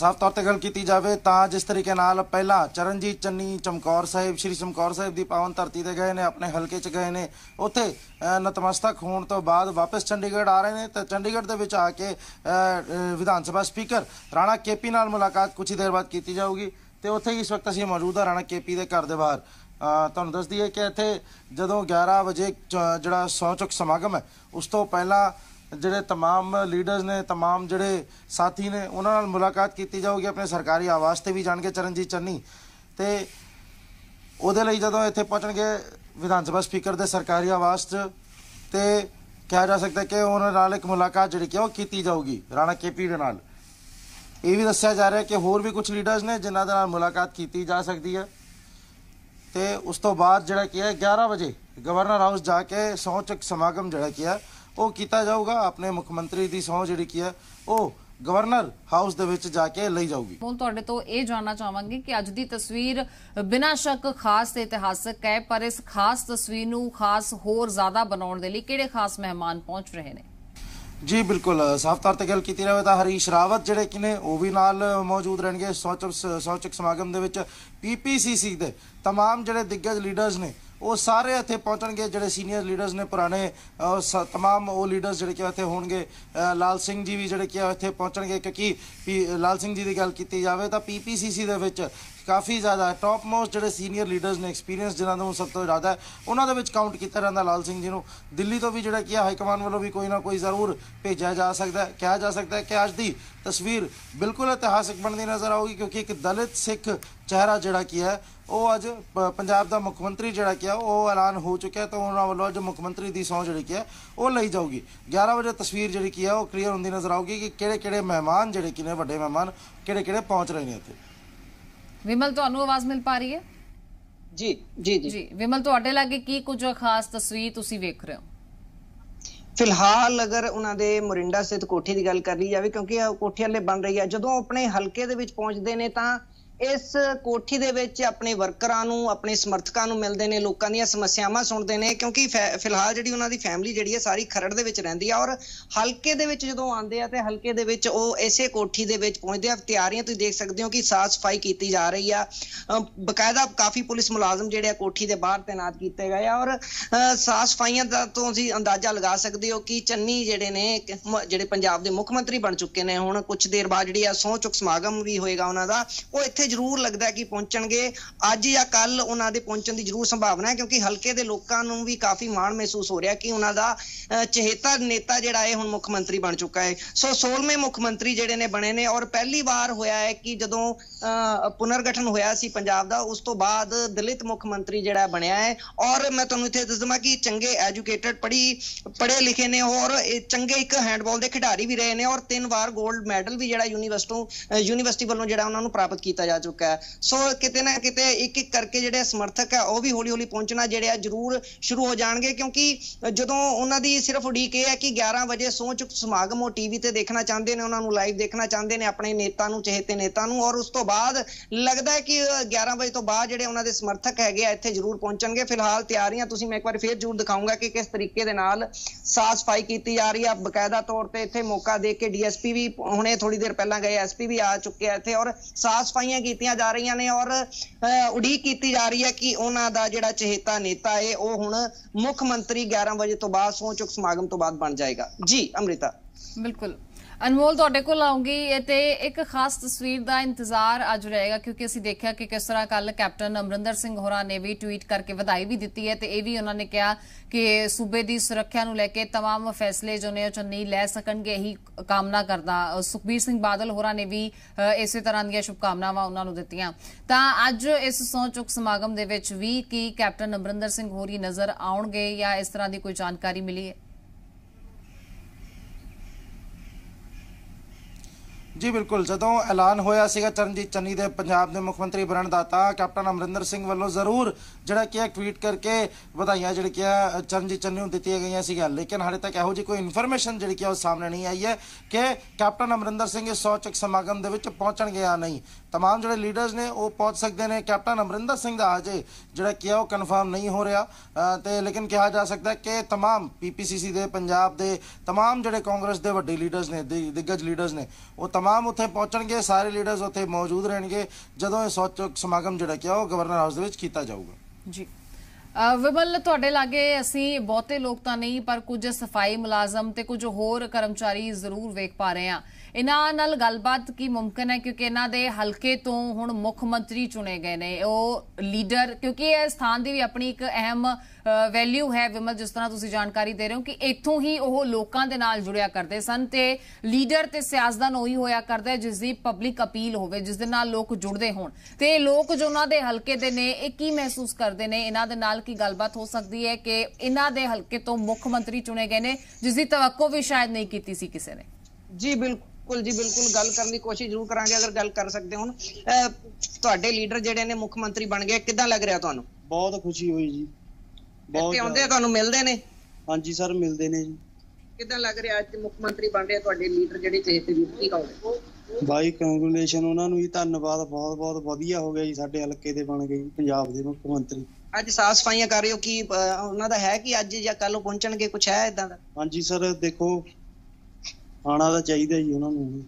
ਸਾਫ ਤੌਰ ਤੇ ਗੱਲ ਕੀਤੀ ਜਾਵੇ ਤਾਂ ਜਿਸ ਤਰੀਕੇ ਨਾਲ ਪਹਿਲਾਂ ਚਰਨਜੀਤ ਚੰਨੀ ਚਮਕੌਰ ਸਾਹਿਬ ਸ੍ਰੀ ਚਮਕੌਰ ਸਾਹਿਬ ਦੀ ਪਾਵਨ ਧਰਤੀ ਤੇ ਗਏ ਨੇ ਆਪਣੇ ਹਲਕੇ 'ਚ ਗਏ ਨੇ ਉੱਥੇ ਨਤਮਸਤਕ ਹੋਣ ਤੋਂ ਬਾਅਦ ਵਾਪਸ ਚੰਡੀਗੜ੍ਹ ਆ ਰਹੇ ਨੇ ਤਾਂ ਚੰਡੀਗੜ੍ਹ ਦੇ ਵਿੱਚ ਆ ਕੇ ਵਿਧਾਨ ਸਭਾ ਸਪੀਕਰ ਰਾਣਾ ਕੇਪੀ ਨਾਲ ਮੁਲਾਕਾਤ ਕੁਝ ਦੇਰ ਬਾਅਦ ਕੀਤੀ ਜਾਊਗੀ ਤੇ ਉੱਥੇ ਇਸ ਵਕਤ ਅਸੀਂ ਮੌਜੂਦ ਆ ਰਾਣਾ ਕੇਪੀ ਦੇ ਘਰ ਦੇ ਬਾਹਰ ਤੁਹਾਨੂੰ ਦੱਸ ਦਈਏ ਕਿ ਇੱਥੇ ਜਦੋਂ 11 ਵਜੇ ਜਿਹੜਾ ਸੌਚਕ ਸਮਾਗਮ ਹੈ ਉਸ ਤੋਂ ਪਹਿਲਾਂ ਜਿਹੜੇ तमाम ਲੀਡਰਸ ਨੇ तमाम ਜਿਹੜੇ ਸਾਥੀ ਨੇ ਉਹਨਾਂ ਨਾਲ ਮੁਲਾਕਾਤ ਕੀਤੀ ਜਾਊਗੀ ਆਪਣੇ ਸਰਕਾਰੀ ਆਵਾਸ ਤੇ ਵੀ ਜਾਣਗੇ ਚਰਨਜੀਤ ਚੰਨੀ ਤੇ ਉਹਦੇ ਲਈ ਜਦੋਂ ਇੱਥੇ ਪਹੁੰਚਣਗੇ ਵਿਧਾਨ ਸਭਾ ਸਪੀਕਰ ਦੇ ਸਰਕਾਰੀ ਆਵਾਸ ਤੇ ਕਿਹਾ ਜਾ ਸਕਦਾ ਕਿ ਉਹਨਾਂ ਨਾਲ ਇੱਕ ਮੁਲਾਕਾਤ ਜਿਹੜੀ ਕਿ ਉਹ ਕੀਤੀ ਜਾਊਗੀ ਰਾਣਾ ਕੇਪੀ ਦੇ ਨਾਲ ਇਹ ਵੀ ਦੱਸਿਆ ਜਾ ਰਿਹਾ ਕਿ ਹੋਰ ਵੀ ਕੁਝ ਲੀਡਰਸ ਨੇ ਜਿਨ੍ਹਾਂ ਦੇ ਨਾਲ ਮੁਲਾਕਾਤ ਕੀਤੀ ਜਾ ਸਕਦੀ ਹੈ ਤੇ ਉਸ ਤੋਂ ਬਾਅਦ ਜਿਹੜਾ ਕਿ ਹੈ 11 ਵਜੇ ਗਵਰਨਰ ਹਾਊਸ ਜਾ ਕੇ ਸੌਚਕ ਸਮਾਗਮ ਜਿਹੜਾ ਕਿ ਹੈ ਉਹ ਕੀਤਾ ਜਾਊਗਾ ਆਪਣੇ ਮੁੱਖ ਮੰਤਰੀ ਦੀ ਸਹੁੰ ਜਿਹੜੀ ਕੀ ਹੈ ਉਹ ਗਵਰਨਰ ਹਾਊਸ ਦੇ ਵਿੱਚ ਜਾ ਕੇ ਲਈ ਜਾਊਗੀ ਮੋਲ ਤੁਹਾਡੇ ਤੋਂ ਇਹ ਜਾਨਣਾ ਚਾਹਾਂਗੇ ਕਿ ਅੱਜ ਦੀ ਤਸਵੀਰ ਬਿਨਾਂ ਸ਼ੱਕ ਖਾਸ ਤੇ ਇਤਿਹਾਸਕ ਹੈ ਪਰ ਇਸ ਖਾਸ ਤਸਵੀਰ ਨੂੰ ਖਾਸ ਹੋਰ ਜ਼ਿਆਦਾ ਬਣਾਉਣ ਦੇ ਲਈ ਕਿਹੜੇ ਖਾਸ ਮਹਿਮਾਨ ਪਹੁੰਚ ਰਹੇ ਨੇ ਜੀ ਬਿਲਕੁਲ ਸਾਫ਼ ਤੌਰ ਤੇ ਗੱਲ ਕੀਤੀ ਰਹੇ ਤਾਂ ਹਰੀਸ਼ ਰਾਵਤ ਜਿਹੜੇ ਕਿ ਨੇ ਉਹ ਵੀ ਨਾਲ ਮੌਜੂਦ ਰਹਿਣਗੇ ਸੌਚਕ ਸਮਾਗਮ ਦੇ ਵਿੱਚ ਪੀਪੀਸੀਸੀ ਦੇ तमाम ਜਿਹੜੇ ਦਿੱਗਜ ਲੀਡਰਸ ਨੇ ਉਹ ਸਾਰੇ ਇੱਥੇ ਪਹੁੰਚਣਗੇ ਜਿਹੜੇ ਸੀਨੀਅਰ ਲੀਡਰਸ ਨੇ ਪੁਰਾਣੇ तमाम ਉਹ ਲੀਡਰਸ ਜਿਹੜੇ ਕਿ ਇੱਥੇ ਹੋਣਗੇ ਲਾਲ ਸਿੰਘ ਜੀ ਵੀ ਜਿਹੜੇ ਕਿ ਇੱਥੇ ਪਹੁੰਚਣਗੇ ਕਿਉਂਕਿ ਲਾਲ ਸਿੰਘ ਜੀ ਦੀ ਗੱਲ ਕੀਤੀ ਜਾਵੇ ਤਾਂ ਪੀਪੀਸੀਸੀ ਦੇ ਵਿੱਚ ਕਾਫੀ ਜ਼ਿਆਦਾ ਟੌਪ ਮੋਸਟ ਜਿਹੜੇ ਸੀਨੀਅਰ ਲੀਡਰਸ ਨੇ ਐਕਸਪੀਰੀਅੰਸ ਜਿਨ੍ਹਾਂ ਦਾ ਸਭ ਤੋਂ ਜ਼ਿਆਦਾ ਉਹਨਾਂ ਦੇ ਵਿੱਚ ਕਾਊਂਟ ਕੀਤਾ ਜਾਂਦਾ ਲਾਲ ਸਿੰਘ ਜੀ ਨੂੰ ਦਿੱਲੀ ਤੋਂ ਵੀ ਜਿਹੜਾ ਕੀ ਹਾਈ ਕਮਾਂਡ ਵੱਲੋਂ ਵੀ ਕੋਈ ਨਾ ਕੋਈ ਜ਼ਰੂਰ ਭੇਜਿਆ ਜਾ ਸਕਦਾ ਹੈ ਕਿਹਾ ਜਾ ਸਕਦਾ ਹੈ ਕਿ ਅੱਜ ਦੀ ਤਸਵੀਰ ਬਿਲਕੁਲ ਇਤਿਹਾਸਿਕ ਬਣਦੀ ਨਜ਼ਰ ਆਉਗੀ ਕਿਉਂਕਿ ਇੱਕ ਦਲਿਤ ਸਿੱਖ ਚਿਹਰਾ ਜਿਹੜਾ ਕੀ ਹੈ ਉਹ ਅੱਜ ਪੰਜਾਬ ਦਾ ਮੁੱਖ ਮੰਤਰੀ ਜਿਹੜਾ ਕੀ ਹੈ ਉਹ ਐਲਾਨ ਹੋ ਚੁੱਕਿਆ ਤਾਂ ਉਹਨਾਂ ਵੱਲੋਂ ਅੱਜ ਮੁੱਖ ਮੰਤਰੀ ਦੀ ਸੌਂ ਜਿਹੜੀ ਕੀ ਹੈ ਉਹ ਲਈ ਜਾਊਗੀ 11 ਵਜੇ ਤਸਵੀਰ ਜਿਹੜੀ ਕੀ ਹੈ ਉਹ ਕਲੀਅਰ ਹੁੰਦੀ ਨਜ਼ਰ ਆਉਗੀ ਕਿ ਕਿਹੜੇ ਕਿਹੜੇ ਮਹਿਮਾਨ ਜਿਹੜੇ ਕੀ ਨੇ ਵੱਡੇ ਮਹਿਮਾਨ ਕਿਹੜੇ ਕਿਹੜੇ ਪਹੁੰਚ ਰਹੇ ਨੇ ਇੱਥੇ ਵਿਮਲ ਤੁਹਾਨੂੰ ਆਵਾਜ਼ ਮਿਲ ਪਾ ਰਹੀ ਹੈ ਜੀ ਜੀ ਜੀ ਵਿਮਲ ਤੁਹਾਡੇ ਲਾਗੇ ਕੀ ਕੁਝ ਖਾਸ ਤਸਵੀਰ ਤੁਸੀਂ ਵੇਖ ਰਹੇ ਹੋ ਫਿਲਹਾਲ ਅਗਰ ਉਹਨਾਂ ਦੇ ਮੋਰਿੰਡਾ ਸਿੱਧ ਕੋਠੀ ਦੀ ਗੱਲ ਕਰ ਲਈ ਜਾਵੇ ਕਿਉਂਕਿ ਇਹ ਕੋਠੀ ਵਾਲੇ ਬਣ ਰਹੀ ਹੈ ਜਦੋਂ ਆਪਣੇ ਹਲਕੇ ਦੇ ਵਿੱਚ ਪਹੁੰਚਦੇ ਨੇ ਤਾਂ ਇਸ ਕੋਠੀ ਦੇ ਵਿੱਚ ਆਪਣੇ ਵਰਕਰਾਂ ਨੂੰ ਆਪਣੇ ਸਮਰਥਕਾਂ ਨੂੰ ਮਿਲਦੇ ਨੇ ਲੋਕਾਂ ਦੀਆਂ ਸਮੱਸਿਆਵਾਂ ਸੁਣਦੇ ਨੇ ਕਿਉਂਕਿ ਫਿਲਹਾਲ ਜਿਹੜੀ ਉਹਨਾਂ ਦੀ ਫੈਮਿਲੀ ਜਿਹੜੀ ਹੈ ਸਾਰੀ ਖਰੜ ਦੇ ਵਿੱਚ ਰਹਿੰਦੀ ਆ ਔਰ ਹਲਕੇ ਦੇ ਵਿੱਚ ਜਦੋਂ ਆਉਂਦੇ ਆ ਤੇ ਹਲਕੇ ਦੇ ਵਿੱਚ ਉਹ ਇਸੇ ਕੋਠੀ ਦੇ ਵਿੱਚ ਪਹੁੰਚਦੇ ਆ ਤਿਆਰੀਆਂ ਤੁਸੀਂ ਦੇਖ ਸਕਦੇ ਹੋ ਕਿ ਸਾਫ ਸਫਾਈ ਕੀਤੀ ਜਾ ਰਹੀ ਆ ਬਕਾਇਦਾ ਕਾਫੀ ਪੁਲਿਸ ਮੁਲਾਜ਼ਮ ਜਿਹੜੇ ਆ ਕੋਠੀ ਦੇ ਬਾਹਰ ਤੈਨਾਤ ਕੀਤੇ ਗਏ ਆ ਔਰ ਸਾਫ ਸਫਾਈਆਂ ਦਾ ਤੋਂ ਅਸੀਂ ਅੰਦਾਜ਼ਾ ਲਗਾ ਸਕਦੇ ਹੋ ਕਿ ਚੰਨੀ ਜਿਹੜੇ ਨੇ ਜਿਹੜੇ ਪੰਜਾਬ ਦੇ ਮੁੱਖ ਮੰਤਰੀ ਬਣ ਚੁੱਕੇ ਨੇ ਹੁਣ ਕੁਝ ਦੇਰ ਬਾਅਦ ਜਿਹੜੀ ਆ ਸੌਂ ਚੁੱਕ ਸਮਾਗਮ ਵੀ ਹੋਏਗਾ ਉਹਨਾਂ ਦਾ ਉਹ ਇੱਥੇ ਜ਼ਰੂਰ ਲੱਗਦਾ ਕਿ ਪਹੁੰਚਣਗੇ ਅੱਜ ਜਾਂ ਕੱਲ ਉਹਨਾਂ ਦੇ ਪਹੁੰਚਣ ਦੀ ਜ਼ਰੂਰ ਸੰਭਾਵਨਾ ਹੈ ਕਿਉਂਕਿ ਹਲਕੇ ਦੇ ਲੋਕਾਂ ਨੂੰ ਵੀ ਕਾਫੀ ਮਾਣ ਮਹਿਸੂਸ ਹੋ ਰਿਹਾ ਕਿ ਉਹਨਾਂ ਦਾ ਚਹੇਤਾ ਨੇਤਾ ਜਿਹੜਾ ਹੈ ਹੁਣ ਮੁੱਖ ਮੰਤਰੀ ਬਣ ਚੁੱਕਾ ਹੈ ਸੋ 16ਵੇਂ ਮੁੱਖ ਮੰਤਰੀ ਜਿਹੜੇ ਨੇ ਬਣੇ ਨੇ ਔਰ ਪਹਿਲੀ ਵਾਰ ਹੋਇਆ ਹੈ ਕਿ ਜਦੋਂ ਪੁਨਰਗਠਨ ਹੋਇਆ ਸੀ ਪੰਜਾਬ ਦਾ ਉਸ ਤੋਂ ਬਾਅਦ ਦਲਿਤ ਮੁੱਖ ਮੰਤਰੀ ਜਿਹੜਾ ਬਣਿਆ ਹੈ ਔਰ ਮੈਂ ਤੁਹਾਨੂੰ ਇੱਥੇ ਦੱਸ ਦਵਾਂ ਕਿ ਚੰਗੇ ਐਜੂਕੇਟਡ ਪੜ੍ਹੀ ਪੜ੍ਹੇ ਲਿਖੇ ਨੇ ਔਰ ਚੰਗੇ ਇੱਕ ਹੈਂਡਬਾਲ ਦੇ ਖਿਡਾਰੀ ਵੀ ਰਹੇ ਨੇ ਔਰ ਤਿੰਨ ਵਾਰ 골ਡ ਮੈਡਲ ਵੀ ਜਿਹੜਾ ਯੂਨੀਵਰਸਿਟੀ ਯੂਨੀਵਰਸਿਟੀ ਵੱਲੋਂ ਜਿਹੜਾ ਉਹਨਾਂ ਨੂੰ ਪ੍ਰਾਪਤ ਕੀਤਾ ਜਾ ਚੁੱਕਾ ਹੈ ਸੋ ਕਿਤੇ ਨਾ ਕਿਤੇ ਇੱਕ ਇੱਕ ਕਰਕੇ ਜਿਹੜੇ ਸਮਰਥਕ ਹੈ ਉਹ ਵੀ ਹੌਲੀ ਹੌਲੀ ਪਹੁੰਚਣਾ ਜਿਹੜੇ ਆ ਜ਼ਰੂਰ ਸ਼ੁਰੂ ਹੋ ਜਾਣਗੇ ਕਿਉਂਕਿ ਜਦੋਂ ਉਹਨਾਂ ਦੀ ਸਿਰਫ ਉਡੀਕ ਇਹ ਹੈ ਕਿ 11 ਵਜੇ ਸੋਹ ਚੁੱਕ ਸਮਾਗਮ ਉਹ ਟੀਵੀ ਤੇ ਦੇਖਣਾ ਚਾਹੁੰਦੇ ਨੇ ਉਹਨਾਂ ਨੂੰ ਲਾਈਵ ਦੇਖਣਾ ਚਾਹੁੰਦੇ ਨੇ ਆਪਣੇ ਨੇਤਾ ਨੂੰ ਤੇ ਨੇਤਾ ਨੂੰ ਔਰ ਉਸ ਤੋਂ ਬਾਅਦ ਲੱਗਦਾ ਹੈ ਕਿ 11 ਵਜੇ ਤੋਂ ਬਾਅਦ ਜਿਹੜੇ ਉਹਨਾਂ ਦੇ ਸਮਰਥਕ ਹੈਗੇ ਆ ਇੱਥੇ ਜ਼ਰੂਰ ਪਹੁੰਚਣਗੇ ਫਿਲਹਾਲ ਤਿਆਰੀਆਂ ਤੁਸੀਂ ਮੈਂ ਇੱਕ ਵਾਰ ਫੇਰ ਜ਼ਰੂਰ ਦਿਖਾਉਂਗਾ ਕਿ ਕਿਸ ਤਰੀਕੇ ਦੇ ਨਾਲ ਸਾਫ ਸਫਾਈ ਕੀਤੀ ਜਾ ਰਹੀ ਆ ਬਕਾਇਦਾ ਤੌਰ ਤੇ ਇੱਥੇ ਮੌਕਾ ਦੇ ਕੇ ਡੀਐਸਪੀ ਵੀ ਹੁਣੇ ਥੋੜੀ ਦੇਰ ਪਹਿਲਾਂ ਗਏ ਐਸਪੀ ਵੀ ਆ ਚੁੱਕੇ ਆ ਇੱਥੇ ਔਰ ਸਾਫ ਸਫਾਈਆਂ ਕੀਤੀਆਂ ਜਾ ਰਹੀਆਂ ਨੇ ਔਰ ਉਡੀਕ ਕੀਤੀ ਜਾ ਰਹੀ ਹੈ ਕਿ ਉਹਨਾਂ ਦਾ ਜਿਹੜਾ ਚਹੇਤਾ ਨੇਤਾ ਹੈ ਉਹ ਹੁਣ ਮੁੱਖ ਮੰਤਰੀ 11 ਵਜੇ ਤੋਂ ਬਾਅਦ ਸਹੁੰ ਚੁੱਕ ਸਮਾਗਮ ਤੋਂ ਬਾਅਦ ਬਣ ਜਾਏਗਾ ਜੀ ਅਮ੍ਰਿਤਾ ਬਿਲਕੁਲ ਅਨਮੋਲ ਤੁਹਾਡੇ ਕੋਲ ਆਉਂਗੀ ਤੇ ਇੱਕ ਖਾਸ ਤਸਵੀਰ ਦਾ ਇੰਤਜ਼ਾਰ ਅੱਜ ਰਹੇਗਾ ਕਿਉਂਕਿ ਅਸੀਂ ਦੇਖਿਆ ਕਿ ਕਿਸ ਤਰ੍ਹਾਂ ਕੱਲ ਕੈਪਟਨ ਅਮਰਿੰਦਰ ਸਿੰਘ ਹੋਰਾਂ ਨੇ ਵੀ ਟਵੀਟ ਕਰਕੇ ਵਧਾਈ ਵੀ ਦਿੱਤੀ ਹੈ ਤੇ ਇਹ ਵੀ ਉਹਨਾਂ ਨੇ ਕਿਹਾ ਕਿ ਸੂਬੇ ਦੀ ਸੁਰੱਖਿਆ ਨੂੰ ਲੈ ਕੇ तमाम ਫੈਸਲੇ ਜੋ ਨੇ ਚੰਨੀ ਲੈ ਸਕਣਗੇ ਹੀ ਕਾਮਨਾ ਕਰਦਾ ਸੁਖਬੀਰ ਸਿੰਘ ਬਾਦਲ ਹੋਰਾਂ ਨੇ ਵੀ ਇਸੇ ਤਰ੍ਹਾਂ ਦੀਆਂ ਸ਼ੁਭਕਾਮਨਾਵਾਂ ਉਹਨਾਂ ਨੂੰ ਦਿੱਤੀਆਂ ਤਾਂ ਅੱਜ ਇਸ ਸੌਚੁਕ ਸਮਾਗਮ ਦੇ ਵਿੱਚ ਵੀ ਕੀ ਕੈਪਟਨ ਅਮਰਿੰਦਰ ਸਿੰਘ ਹੋਰੀ ਨਜ਼ਰ ਆਉਣਗੇ ਜਾਂ ਇਸ ਤਰ੍ਹਾਂ ਦੀ ਕੋਈ ਜਾਣਕਾਰੀ ਮਿਲੀ ਹੈ ਜੀ ਬਿਲਕੁਲ ਜਦੋਂ ਐਲਾਨ ਹੋਇਆ ਸੀਗਾ ਚਰਨਜੀਤ ਚੰਨੀ ਦੇ ਪੰਜਾਬ ਦੇ ਮੁੱਖ ਮੰਤਰੀ ਬਣਨ ਦਾ ਤਾਂ ਕੈਪਟਨ ਅਮਰਿੰਦਰ ਸਿੰਘ ਵੱਲੋਂ ਜ਼ਰੂਰ ਜਿਹੜਾ ਕਿ ਟਵੀਟ ਕਰਕੇ ਵਧਾਈਆਂ ਜਿਹੜੀ ਕਿ ਚਰਨਜੀਤ ਚੰਨੀ ਨੂੰ ਦਿੱਤੀਆਂ ਗਈਆਂ ਸੀਗਾ ਲੇਕਿਨ ਹਾਲੇ ਤੱਕ ਇਹੋ ਜੀ ਕੋਈ ਇਨਫੋਰਮੇਸ਼ਨ ਜਿਹੜੀ ਕਿ ਉਹ ਸਾਹਮਣੇ ਨਹੀਂ ਆਈ ਹੈ ਕਿ ਕੈਪਟਨ ਅਮਰਿੰਦਰ ਸਿੰਘ ਇਸ ਸੌਚਕ ਸਮਾਗਮ ਦੇ ਵਿੱਚ ਪਹੁੰਚਣਗੇ ਗਿਆ ਨਹੀਂ तमाम ਜਿਹੜੇ ਲੀਡਰਸ ਨੇ ਉਹ ਪਹੁੰਚ ਸਕਦੇ ਨੇ ਕੈਪਟਨ ਅਮਰਿੰਦਰ ਸਿੰਘ ਦਾ ਅਜੇ ਜਿਹੜਾ ਕਿ ਉਹ ਕਨਫਰਮ ਨਹੀਂ ਹੋ ਰਿਹਾ ਤੇ ਲੇਕਿਨ ਕਿਹਾ ਜਾ ਸਕਦਾ ਕਿ तमाम ਪੀਪੀਸੀਸੀ ਦੇ ਪੰਜਾਬ ਦੇ तमाम ਜਿਹੜੇ ਕਾਂਗਰਸ ਦੇ ਵੱਡੇ ਲੀਡਰਸ ਨੇ ਦਿੱਗਜ ਲੀਡਰਸ ਨੇ ਉਹ ਤਮਾਮ ਉੱਥੇ ਪਹੁੰਚਣਗੇ ਸਾਰੇ ਲੀਡਰਸ ਉੱਥੇ ਮੌਜੂਦ ਰਹਿਣਗੇ ਜਦੋਂ ਇਹ ਸੋਚ ਸਮਾਗਮ ਜਿਹੜਾ ਕਿ ਉਹ ਗਵਰਨਰ ਹਾਊਸ ਦੇ ਵਿੱਚ ਕੀਤਾ ਜਾਊਗਾ ਜੀ ਵਿਮਲ ਤੁਹਾਡੇ ਲਾਗੇ ਅਸੀਂ ਬਹੁਤੇ ਲੋਕ ਤਾਂ ਨਹੀਂ ਪਰ ਕੁਝ ਸਫਾਈ ਮੁਲਾਜ਼ਮ ਤੇ ਕੁਝ ਹੋਰ ਕਰਮਚਾਰੀ ਜ਼ਰੂਰ ਵੇਖ ਪਾ ਰਹੇ ਆ ਇਹਨਾਂ ਨਾਲ ਗੱਲਬਾਤ ਕੀ ਮੁਮਕਨ ਹੈ ਕਿਉਂਕਿ ਇਹਨਾਂ ਦੇ ਹਲਕੇ ਤੋਂ ਹੁਣ ਮੁੱਖ ਮੰਤਰੀ ਚੁਣੇ ਗਏ ਨੇ ਉਹ ਲੀਡਰ ਕਿਉਂਕਿ ਇਹ ਸਥਾਨ ਦੀ ਵੀ ਆਪਣੀ ਇੱਕ ਅਹਿਮ ਵੈਲਿਊ ਹੈ ਵਿਮਲ ਜਿਸ ਤਰ੍ਹਾਂ ਤੁਸੀਂ ਜਾਣਕਾਰੀ ਦੇ ਰਹੇ ਹੋ ਕਿ ਇੱਥੋਂ ਹੀ ਉਹ ਲੋਕਾਂ ਦੇ ਨਾਲ ਜੁੜਿਆ ਕਰਦੇ ਸਨ ਤੇ ਲੀਡਰ ਤੇ ਸਿਆਸਦਾਨ ਉਹੀ ਹੋਇਆ ਕਰਦਾ ਜਿਸ ਦੀ ਪਬਲਿਕ ਅਪੀਲ ਹੋਵੇ ਜਿਸ ਦੇ ਨਾਲ ਲੋਕ ਜੁੜਦੇ ਹੋਣ ਤੇ ਲੋਕ ਜੋ ਉਹਨਾਂ ਦੇ ਹਲਕੇ ਦੇ ਨੇ ਇਹ ਕੀ ਮਹਿਸੂਸ ਕਰਦੇ ਨੇ ਇਹਨਾਂ ਦੇ ਨਾਲ ਕੀ ਗੱਲਬਾਤ ਹੋ ਸਕਦੀ ਹੈ ਕਿ ਇਹਨਾਂ ਦੇ ਹਲਕੇ ਤੋਂ ਮੁੱਖ ਮੰਤਰੀ ਚੁਣੇ ਗਏ ਨੇ ਜਿਸ ਦੀ ਤਵਕਕੋ ਵੀ ਸ਼ਾਇਦ ਨਹੀਂ ਕੀਤੀ ਸੀ ਕਿਸੇ ਨੇ ਜੀ ਬਿਲਕੁਲ ਬਿਲਕੁਲ ਜੀ ਬਿਲਕੁਲ ਗੱਲ ਕਰਨ ਦੀ ਕੋਸ਼ਿਸ਼ ਜ਼ਰੂਰ ਕਰਾਂਗੇ ਅਗਰ ਗੱਲ ਕਰ ਸਕਦੇ ਹੁਣ ਤੁਹਾਡੇ ਲੀਡਰ ਜਿਹੜੇ ਨੇ ਮੁੱਖ ਮੰਤਰੀ ਬਣ ਗਏ ਕਿਦਾਂ ਲੱਗ ਰਿਹਾ ਤੁਹਾਨੂੰ ਬਹੁਤ ਖੁਸ਼ੀ ਹੋਈ ਜੀ ਬਹੁਤ ਇੱਥੇ ਆਉਂਦੇ ਤੁਹਾਨੂੰ ਮਿਲਦੇ ਨੇ ਹਾਂਜੀ ਸਰ ਮਿਲਦੇ ਨੇ ਜੀ ਕਿਦਾਂ ਲੱਗ ਰਿਹਾ ਅੱਜ ਮੁੱਖ ਮੰਤਰੀ ਬਣ ਰਿਹਾ ਤੁਹਾਡੇ ਲੀਡਰ ਜਿਹੜੇ ਚੇਤ ਤੇ ਯੂਪੀ ਕਹੋਗੇ ਬਾਈ ਕੰਗ੍ਰੈਚੁਲੇਸ਼ਨ ਉਹਨਾਂ ਨੂੰ ਵੀ ਧੰਨਵਾਦ ਬਹੁਤ ਬਹੁਤ ਵਧੀਆ ਹੋ ਗਿਆ ਜੀ ਸਾਡੇ ਹਲਕੇ ਦੇ ਬਣ ਗਏ ਪੰਜਾਬ ਦੇ ਮੁੱਖ ਮੰਤਰੀ ਅੱਜ ਸਾਫ ਸਫਾਈਆਂ ਕਰ ਰਹੇ ਹੋ ਕੀ ਉਹਨਾਂ ਦਾ ਹੈ ਕਿ ਅੱਜ ਜਾਂ ਕੱਲ ਪਹੁੰਚਣਗੇ ਕੁਝ ਹੈ ਇਦਾਂ ਦਾ ਹਾਂਜੀ ਸਰ ਦੇਖੋ ਆਣਾ ਤਾਂ ਚਾਹੀਦਾ ਜੀ ਉਹਨਾਂ ਨੂੰ